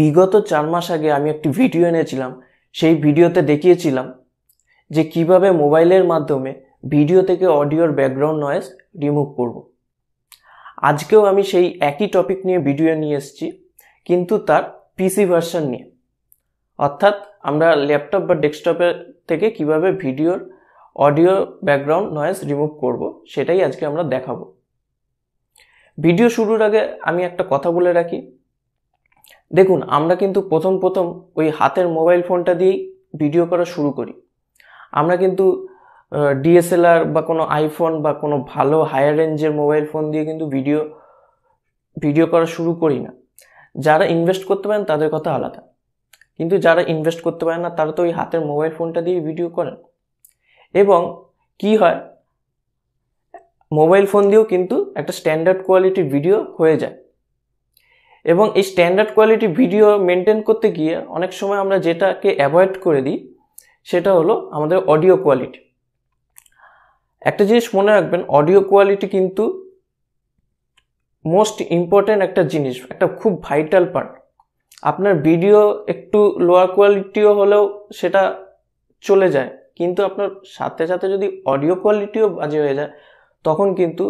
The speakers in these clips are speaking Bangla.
বিগত চার মাস আগে আমি একটি ভিডিও এনেছিলাম সেই ভিডিওতে দেখিয়েছিলাম যে কিভাবে মোবাইলের মাধ্যমে ভিডিও থেকে অডিওর ব্যাকগ্রাউন্ড নয়েজ রিমুভ করব। আজকেও আমি সেই একই টপিক নিয়ে ভিডিও নিয়ে এসেছি কিন্তু তার পিসি ভার্সন নিয়ে অর্থাৎ আমরা ল্যাপটপ বা ডেস্কটপের থেকে কিভাবে ভিডিওর অডিও ব্যাকগ্রাউন্ড নয়েজ রিমুভ করব সেটাই আজকে আমরা দেখাবো ভিডিও শুরুর আগে আমি একটা কথা বলে রাখি দেখুন আমরা কিন্তু প্রথম প্রথম ওই হাতের মোবাইল ফোনটা দিয়েই ভিডিও করা শুরু করি আমরা কিন্তু ডিএসএলআর বা কোনো আইফোন বা কোনো ভালো হায়ার রেঞ্জের মোবাইল ফোন দিয়ে কিন্তু ভিডিও ভিডিও করা শুরু করি না যারা ইনভেস্ট করতে পারেন তাদের কথা আলাদা কিন্তু যারা ইনভেস্ট করতে পারেন না তারা তো ওই হাতের মোবাইল ফোনটা দিয়ে ভিডিও করেন এবং কি হয় মোবাইল ফোন দিয়েও কিন্তু একটা স্ট্যান্ডার্ড কোয়ালিটির ভিডিও হয়ে যায় এবং এই স্ট্যান্ডার্ড কোয়ালিটি ভিডিও মেনটেন করতে গিয়ে অনেক সময় আমরা যেটাকে অ্যাভয়েড করে দিই সেটা হলো আমাদের অডিও কোয়ালিটি একটা জিনিস মনে রাখবেন অডিও কোয়ালিটি কিন্তু মোস্ট ইম্পর্ট্যান্ট একটা জিনিস একটা খুব ভাইটাল পার্ট আপনার ভিডিও একটু লোয়ার কোয়ালিটিও হলেও সেটা চলে যায় কিন্তু আপনার সাথে সাথে যদি অডিও কোয়ালিটিও বাজে হয়ে যায় তখন কিন্তু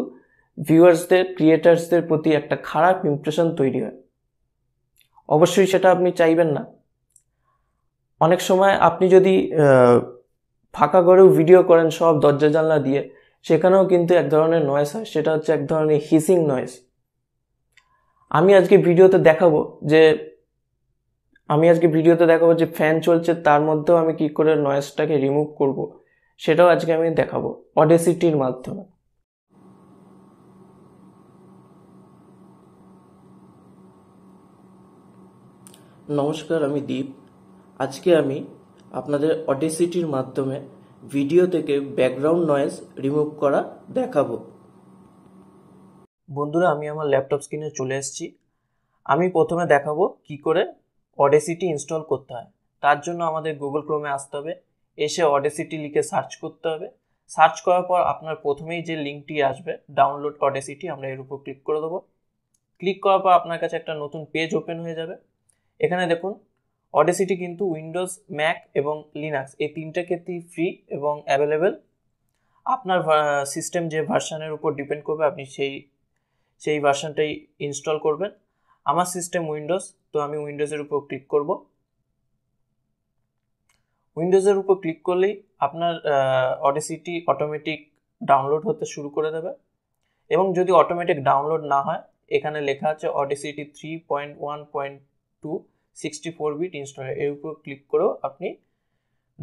ভিউয়ার্সদের ক্রিয়েটার্সদের প্রতি একটা খারাপ ইম্প্রেশন তৈরি হয় অবশ্যই সেটা আপনি চাইবেন না অনেক সময় আপনি যদি ফাঁকা ঘরেও ভিডিও করেন সব দরজা জানলা দিয়ে সেখানেও কিন্তু এক ধরনের নয়েস হয় সেটা হচ্ছে এক ধরনের হিসিং নয়েস আমি আজকে ভিডিওতে দেখাবো যে আমি আজকে ভিডিওতে দেখাবো যে ফ্যান চলছে তার মধ্যেও আমি কি করে নয়েসটাকে রিমুভ করব সেটাও আজকে আমি দেখাবো অডেসিটির মাধ্যমে নমস্কার আমি দীপ আজকে আমি আপনাদের অডেসিটির মাধ্যমে ভিডিও থেকে ব্যাকগ্রাউন্ড নয়েজ রিমুভ করা দেখাবো বন্ধুরা আমি আমার ল্যাপটপ স্ক্রিনে চলে এসেছি আমি প্রথমে দেখাবো কি করে অডেসিটি ইনস্টল করতে হয় তার জন্য আমাদের গুগল ক্রোমে আসতে হবে এসে অডেসিটি লিখে সার্চ করতে হবে সার্চ করার পর আপনার প্রথমেই যে লিঙ্কটি আসবে ডাউনলোড অডেসিটি আমরা এর উপর ক্লিক করে দেবো ক্লিক করার পর আপনার কাছে একটা নতুন পেজ ওপেন হয়ে যাবে এখানে দেখুন অডেসিটি কিন্তু উইন্ডোজ ম্যাক এবং লিনাক্স এই তিনটে ক্ষেত্রেই ফ্রি এবং অ্যাভেলেবেল আপনার সিস্টেম যে ভার্সানের উপর ডিপেন্ড করবে আপনি সেই সেই ভার্সানটাই ইনস্টল করবেন আমার সিস্টেম উইন্ডোজ তো আমি উইন্ডোজের উপর ক্লিক করব উইন্ডোজের উপর ক্লিক করলেই আপনার অডেসিটি অটোমেটিক ডাউনলোড হতে শুরু করে দেবে এবং যদি অটোমেটিক ডাউনলোড না হয় এখানে লেখা আছে Audacity three point one point two sixty four bit installer এর উপর ক্লিক করেও আপনি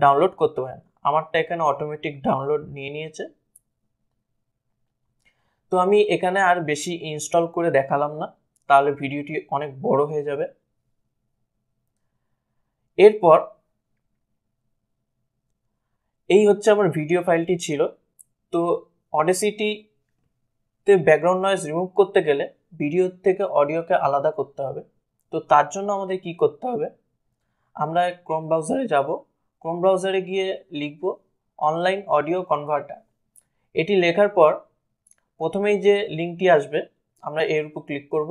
ডাউনলোড করতে পারেন আমারটা এখানে অটোমেটিক ডাউনলোড নিয়ে নিয়েছে তো আমি এখানে আর বেশি ইনস্টল করে দেখালাম না তাহলে ভিডিওটি অনেক বড় হয়ে যাবে এরপর এই হচ্ছে আমার ভিডিও ফাইলটি ছিল তো অডেসিটিতে ব্যাকগ্রাউন্ড নয়েজ রিমুভ করতে গেলে ভিডিও থেকে অডিওকে আলাদা করতে হবে তো তার জন্য আমাদের কি করতে হবে আমরা ক্রোম ব্রাউজারে যাব ক্রোম ব্রাউজারে গিয়ে লিখব অনলাইন অডিও কনভার্টার এটি লেখার পর প্রথমেই যে লিঙ্কটি আসবে আমরা এর উপর ক্লিক করব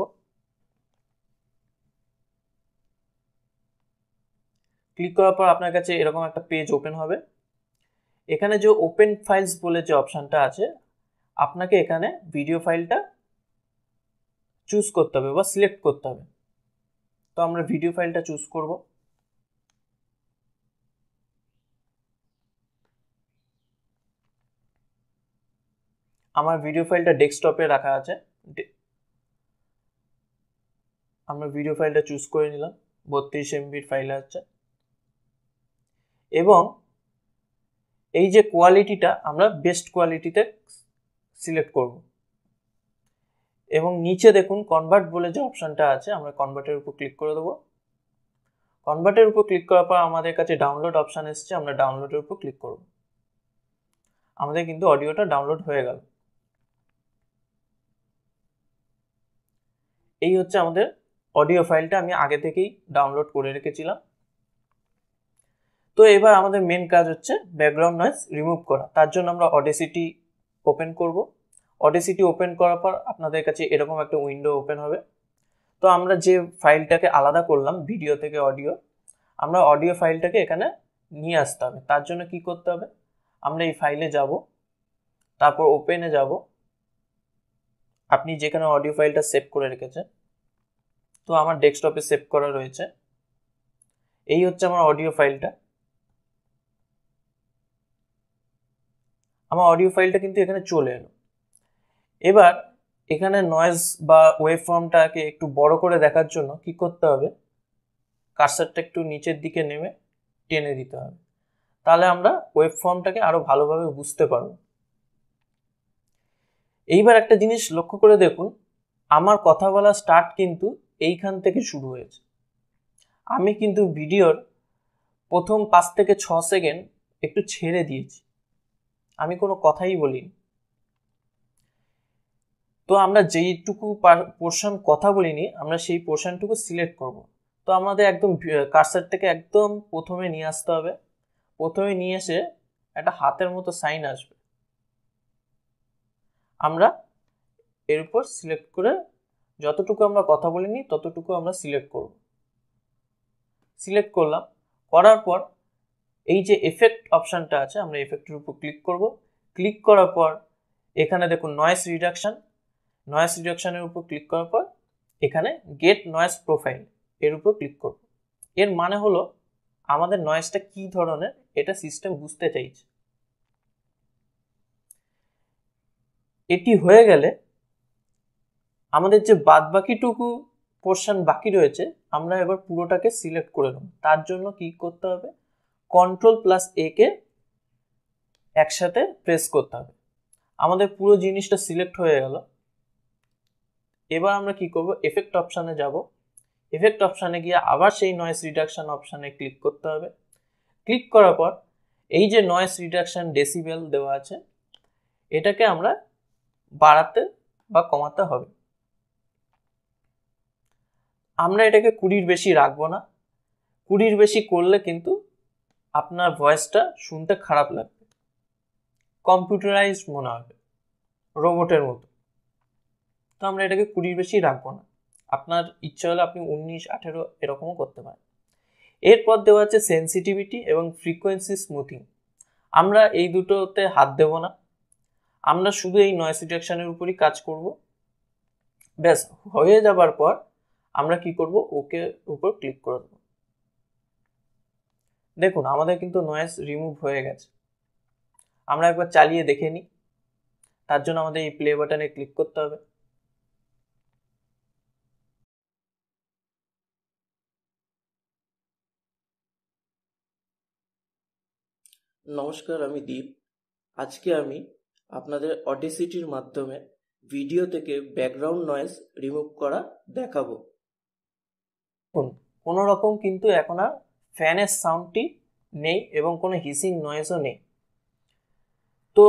ক্লিক করার পর আপনার কাছে এরকম একটা পেজ ওপেন হবে এখানে যে ওপেন ফাইলস বলে যে অপশানটা আছে আপনাকে এখানে ভিডিও ফাইলটা চুজ করতে হবে বা সিলেক্ট করতে হবে তো আমরা ভিডিও ফাইলটা চুজ করব আমার ভিডিও ফাইলটা ডেস্কটপে রাখা আছে আমরা ভিডিও ফাইলটা চুজ করে নিলাম বত্রিশ এমবির ফাইল আছে এবং এই যে কোয়ালিটিটা আমরা বেস্ট কোয়ালিটিতে সিলেক্ট করবো এবং নিচে দেখুন কনভার্ট বলে যে অপশানটা আছে আমরা কনভার্টের উপর ক্লিক করে দেবো কনভার্টের উপর ক্লিক করার পর আমাদের কাছে ডাউনলোড অপশান এসছে আমরা ডাউনলোডের উপর ক্লিক করব আমাদের কিন্তু অডিওটা ডাউনলোড হয়ে গেল এই হচ্ছে আমাদের অডিও ফাইলটা আমি আগে থেকেই ডাউনলোড করে রেখেছিলাম তো এবার আমাদের মেন কাজ হচ্ছে ব্যাকগ্রাউন্ড নয়েস রিমুভ করা তার জন্য আমরা অডেসিটি ওপেন করবো অডেসিটি ওপেন করার পর আপনাদের কাছে এরকম একটা উইন্ডো ওপেন হবে তো আমরা যে ফাইলটাকে আলাদা করলাম ভিডিও থেকে অডিও আমরা অডিও ফাইলটাকে এখানে নিয়ে আসতে হবে তার জন্য কি করতে হবে আমরা এই ফাইলে যাব তারপর ওপেনে যাব আপনি যেখানে অডিও ফাইলটা সেভ করে রেখেছেন তো আমার ডেস্কটপে সেভ করা রয়েছে এই হচ্ছে আমার অডিও ফাইলটা আমার অডিও ফাইলটা কিন্তু এখানে চলে এলো এবার এখানে নয়েজ বা ওয়েব ফর্মটাকে একটু বড় করে দেখার জন্য কি করতে হবে কার্সারটা একটু নিচের দিকে নেমে টেনে দিতে হবে তাহলে আমরা ওয়েব ফর্মটাকে আরও ভালোভাবে বুঝতে পারব এইবার একটা জিনিস লক্ষ্য করে দেখুন আমার কথা বলা স্টার্ট কিন্তু এইখান থেকে শুরু হয়েছে আমি কিন্তু ভিডিওর প্রথম পাঁচ থেকে ছ সেকেন্ড একটু ছেড়ে দিয়েছি আমি কোনো কথাই বলিনি তো আমরা যেইটুকু পোর্শন কথা বলিনি আমরা সেই পোর্শনটুকু সিলেক্ট করব। তো আমাদের একদম কার্সারটাকে একদম প্রথমে নিয়ে আসতে হবে প্রথমে নিয়ে এসে একটা হাতের মতো সাইন আসবে আমরা এর উপর সিলেক্ট করে যতটুকু আমরা কথা বলিনি ততটুকু আমরা সিলেক্ট করব সিলেক্ট করলাম করার পর এই যে এফেক্ট অপশানটা আছে আমরা এফেক্টের উপর ক্লিক করব ক্লিক করার পর এখানে দেখুন নয়েস রিডাকশান নয়েস রিডাকশানের উপর ক্লিক করার পর এখানে গেট নয়েস প্রোফাইল এর উপর ক্লিক করব এর মানে হলো আমাদের নয়েসটা কি ধরনের এটা সিস্টেম বুঝতে চাইছে এটি হয়ে গেলে আমাদের যে বাদ বাকিটুকু পোর্শন বাকি রয়েছে আমরা এবার পুরোটাকে সিলেক্ট করে নেব তার জন্য কি করতে হবে কন্ট্রোল প্লাস এ কে একসাথে প্রেস করতে হবে আমাদের পুরো জিনিসটা সিলেক্ট হয়ে গেল এবার আমরা কি করব এফেক্ট অপশানে যাব এফেক্ট অপশানে গিয়ে আবার সেই নয়েস রিডাকশান অপশানে ক্লিক করতে হবে ক্লিক করার পর এই যে নয়েস রিডাকশান ডেসিবেল দেওয়া আছে এটাকে আমরা বাড়াতে বা কমাতে হবে আমরা এটাকে কুড়ির বেশি রাখবো না কুড়ির বেশি করলে কিন্তু আপনার ভয়েসটা শুনতে খারাপ লাগবে কম্পিউটারাইজড মনে হবে রোবটের মতো তো আমরা এটাকে কুড়ির বেশি রাখবো না আপনার ইচ্ছা হলে আপনি উনিশ আঠেরো এরকমও করতে পারেন এরপর দেওয়া আছে সেন্সিটিভিটি এবং ফ্রিকোয়েন্সি স্মুথিং আমরা এই দুটোতে হাত দেব না আমরা শুধু এই নয়েস ডিটেকশনের উপরই কাজ করব ব্যাস হয়ে যাবার পর আমরা কি করব ওকে উপর ক্লিক করে দেব দেখুন আমাদের কিন্তু নয়েস রিমুভ হয়ে গেছে আমরা একবার চালিয়ে দেখে নিই তার জন্য আমাদের এই প্লে বাটনে ক্লিক করতে হবে নমস্কার আমি দীপ আজকে আমি আপনাদের অডিসিটির মাধ্যমে ভিডিও থেকে ব্যাকগ্রাউন্ড নয়েজ রিমুভ করা দেখাবো কোনো রকম কিন্তু এখন আর ফ্যানের সাউন্ডটি নেই এবং কোনো হিসিং নয়েজও নেই তো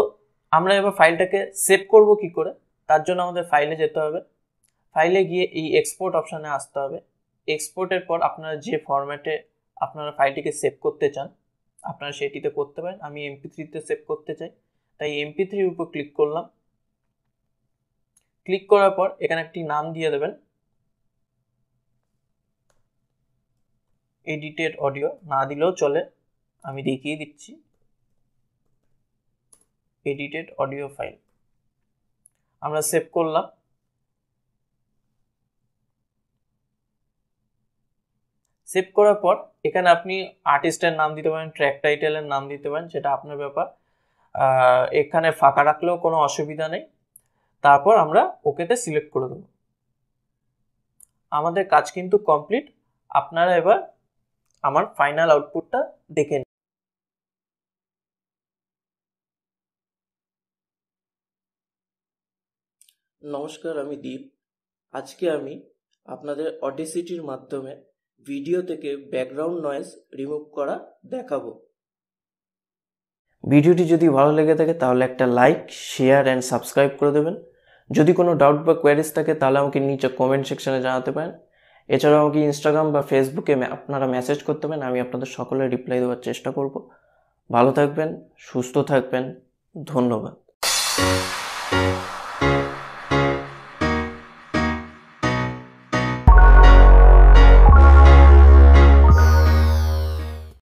আমরা এবার ফাইলটাকে সেভ করব কি করে তার জন্য আমাদের ফাইলে যেতে হবে ফাইলে গিয়ে এই এক্সপোর্ট অপশানে আসতে হবে এক্সপোর্টের পর আপনারা যে ফরম্যাটে আপনারা ফাইলটিকে সেভ করতে চান আপনারা সেটিতে করতে পারেন আমি এমপি থ্রিতে সেভ করতে চাই তাই এমপি থ্রির উপর ক্লিক করলাম ক্লিক করার পর এখানে একটি নাম দিয়ে দেবেন এডিটেড অডিও না দিলেও চলে আমি দেখিয়ে দিচ্ছি এডিটেড অডিও ফাইল আমরা সেভ করলাম সেভ করার পর এখানে আপনি আর্টিস্টের নাম দিতে পারেন ট্র্যাক টাইটেলের নাম দিতে পারেন সেটা আপনার ব্যাপার এখানে ফাঁকা রাখলেও কোনো অসুবিধা নেই তারপর আমরা ওকেতে সিলেক্ট করে দেব আমাদের কাজ কিন্তু কমপ্লিট আপনারা এবার আমার ফাইনাল আউটপুটটা দেখে নিন নমস্কার আমি দীপ আজকে আমি আপনাদের অডিসিটির মাধ্যমে ভিডিও থেকে ব্যাকগ্রাউন্ড নয়েজ রিমুভ করা দেখাবো ভিডিওটি যদি ভালো লেগে থাকে তাহলে একটা লাইক শেয়ার অ্যান্ড সাবস্ক্রাইব করে দেবেন যদি কোনো ডাউট বা কোয়ারিজ থাকে তাহলে আমাকে নিচে কমেন্ট সেকশানে জানাতে পারেন এছাড়াও আমাকে ইনস্টাগ্রাম বা ফেসবুকে আপনারা মেসেজ করতে পারেন আমি আপনাদের সকলে রিপ্লাই দেওয়ার চেষ্টা করব ভালো থাকবেন সুস্থ থাকবেন ধন্যবাদ